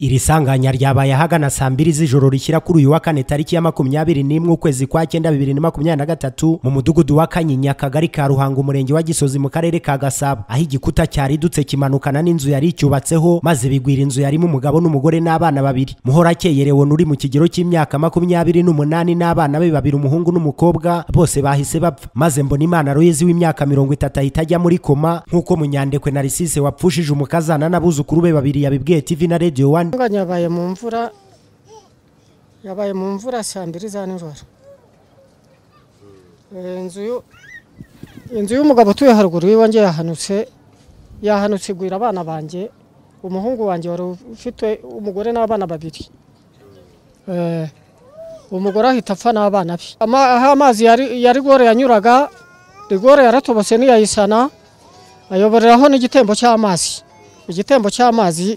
Iri sanganya ryabaye ahagana saa mbiri z'ijoro rishyira kuri uyu wa kane tariki ya makumyabiri n'imwe ukwezi kwa cyenda bibiri na makumyabiri na gatatu mu mudugudu wa Kanyinya akagari ka Ruhango umurenge wa Gisozi mu karere ka Gasabo aho igikuta cyaridutse kimanukana n'inzu yari icyubatseho maze bigwira inzu yarimo umugabo n'umugore n'abana babiri Muhorakeye Leon uri mu kigero cy'imyaka makumyabiri n'umunani n'abana be babiri umuhungu n'umukobwa bose bahise bapfa maze mbona Imana Royezi w'imyaka mirongo itatu ahita ajya muri koma nk'uko Munyandekwe Narcisse wapfushije umukazana n'abuzukuru be babiri yabibwiye TV na Radio One ingano yabaye mu mvura yabaye mu mvura saa mbiri za nijoro eh, inzu y'umugabo utuye haruguru y'iwanjye yahanutse yahanutse igwira abana banjye umuhungu wanjye wari ufite umugore n'abana babiri eh, umugore ahita apfa n'abana be aho amazi ya rigore yanyuraga rigore yaratobotse ntiyayisana ayoboreraho n'igitembo cy'amazi igitembo cy'amazi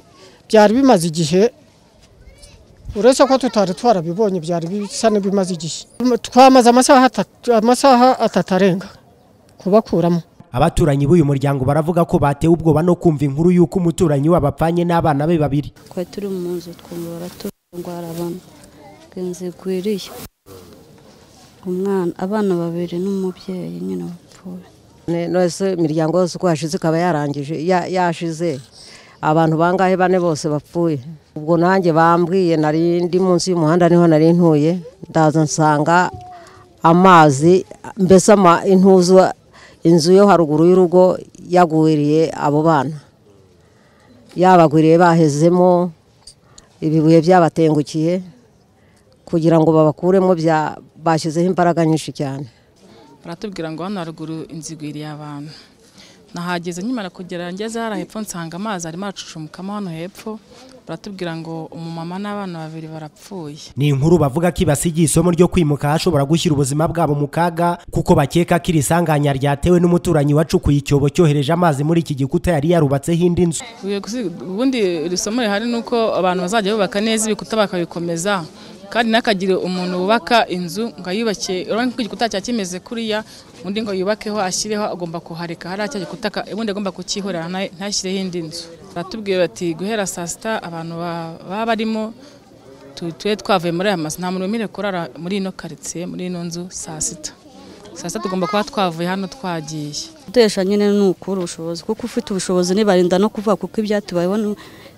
byari bimaze igihe uretse ko tutari twarabibonye byari bisa n'ibimaze igihe twamaze amasaha atatu arenga kubakuramo abaturanyi b'uyu muryango baravuga ko batewe ubwoba no kumva inkuru y'uko umuturanyi wabo apfanye n'abana be babiri twe turi mu nzu twumva baratunga harabona inzu umwana abana babiri n'umubyeyi nyine wapfuye nose imiryango yose uko yashize ikaba yarangije yashize abantu bangahe bane bose bapfuye ubwo nanjye bambwiye nari ndi munsi y'umuhanda niho nari ntuye ndaza nsanga amazi mbese intuzu inzu yo haruguru y'urugo yagwiriye abo bana yabagwiriye bahezemo ibibuye byabatengukiye kugira ngo babakuremo bashyizeho imbaraga nyinshi cyane baratubwira ngo hano haruguru inzu igwiriye abantu nahageze nkimara kugera ngeze hariya hepfo nsanga amazi arimo aracucumukamo hano hepfo baratubwira ngo umumama n'abana babiri barapfuye ni inkuru bavuga ko ibasigiye isomo ryo kwimuka hashobora gushyira ubuzima bwabo mu kaga kuko bakeka ko iri sanganya ryatewe n'umuturanyi wacukuye icyobo cyohereje amazi muri iki gikuta yari yarubatseho indi nzu ubundi iri somo rihari ni uko abantu bazajya bubaka neza ibikuta bakabikomeza kandi nakagire umuntu wubaka inzu ngo ayubake urabona ko igikuta cya kimeze kuriya undi ngo yubakeho ashyireho agomba kuhareka hariya cya gikuta ubundi agomba kukihorera ntashyireho indi nzu baratubwira bati guhera saa sita abantu baba barimo tube twavuye muri aya mazu nta muntu wemerewe kurara muri ino karitsiye muri ino nzu saa sita saa sita tugomba kuba twavuye hano twagiye dutesha nyine ni ukuri ubushobozi kuko ufite ubushobozi ntibarinda no kuvuga kuko ibyatubayeho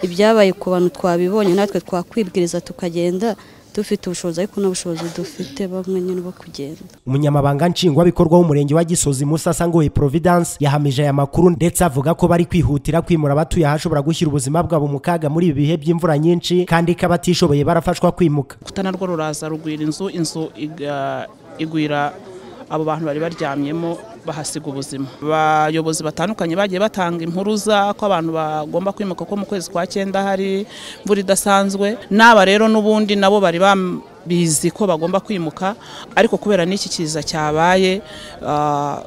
ibyabaye ku bantu twabibonye natwe twakwibwiriza tukagenda dufite ubushobozi ariko n'ubushobozi dufite bamwe nyine bo kugenda umunyamabanga nshingwabikorwa w'umurenge wa gisozi musa sangoye providence yahamije aya makuru ndetse avuga ko bari kwihutira kwimura abatuye ahashobora gushyira ubuzima bwabo mu kaga muri ibi bihe by'imvura nyinshi kandi ko abatishoboye barafashwa kwimuka kutanarwo ruraza rugwira inzu inzu igwira abo bantu bari baryamyemo bahasiga ubuzima abayobozi batandukanye bagiye batanga impuruza ko abantu bagomba kwimuka ko mu kwezi kwa cyenda hari imvura idasanzwe n'aba rero n'ubundi nabo bari babizi ko bagomba kwimuka ariko kubera n'iki kiza cyabaye ah,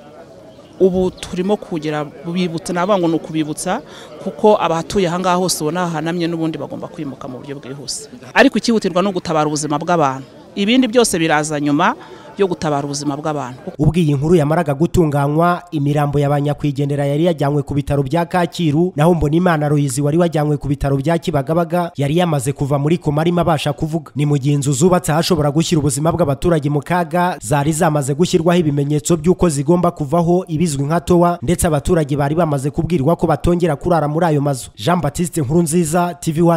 ubu turimo kugira bibutsa navuga ngo ni ukubibutsa kuko abahatuye aha ngaha hose ubona hahanamye n'ubundi bagomba kwimuka mu buryo bwihuse ariko ikihutirwa ni ugutabara ubuzima bw'abantu ibindi byose biraza nyuma yo gutabara ubuzima bw'abantu ubwo iyi nkuru yamaraga gutunganywa imirambo ya ba nyakwigendera yari yajyanywe ku bitaro bya Kacyiru naho Mbonimana Royizi wari wajyanywe ku bitaro bya Kibagabaga yari yamaze kuva muri koma arimo abasha kuvuga ni mu gihe inzu zubatse ahashobora gushyira ubuzima bw'abaturage mu kaga zari zamaze gushyirwaho ibimenyetso by'uko zigomba kuvaho ibizwi nka towa ndetse abaturage bari bamaze kubwirwa ko batongera kurara muri ayo mazu Jean Baptiste nziza tv one